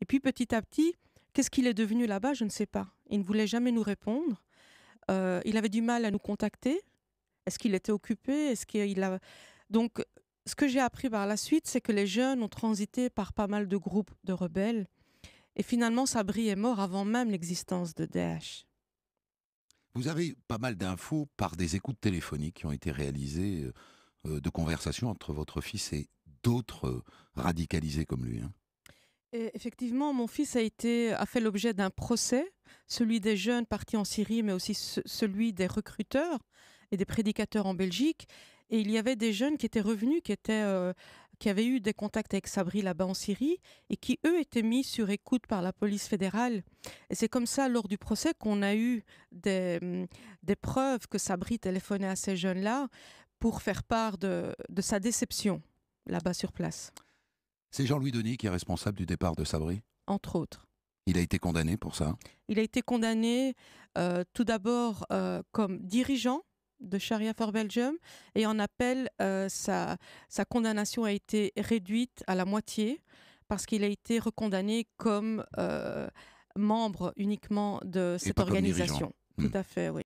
Et puis petit à petit, qu'est-ce qu'il est devenu là-bas Je ne sais pas. Il ne voulait jamais nous répondre. Euh, il avait du mal à nous contacter. Est-ce qu'il était occupé Est-ce qu'il a... Donc, ce que j'ai appris par la suite, c'est que les jeunes ont transité par pas mal de groupes de rebelles. Et finalement, Sabri est mort avant même l'existence de DH. Vous avez pas mal d'infos par des écoutes téléphoniques qui ont été réalisées euh, de conversations entre votre fils et d'autres euh, radicalisés comme lui. Hein effectivement, mon fils a, été, fait l'objet d'un procès, celui des jeunes partis en Syrie, mais aussi celui des recruteurs et des prédicateurs en Belgique. Et il y avait des jeunes qui étaient revenus, euh, qui, avaient eu des contacts avec Sabri là-bas en Syrie, et qui, eux, étaient mis sur écoute par la police fédérale. Et c'est comme ça, lors du procès, qu'on a eu des, mm, preuves que Sabri téléphonait à ces jeunes-là pour faire part de sa déception là-bas sur place. C'est Jean-Louis Denis qui est responsable du départ de Sabri Entre autres. Il a été condamné pour ça Il a été condamné euh, tout d'abord euh, comme dirigeant de Sharia for Belgium et en appel, euh, sa, sa, condamnation a été réduite à la moitié parce qu'il a été recondamné comme membre uniquement de cette organisation. Tout hmm. à fait, oui.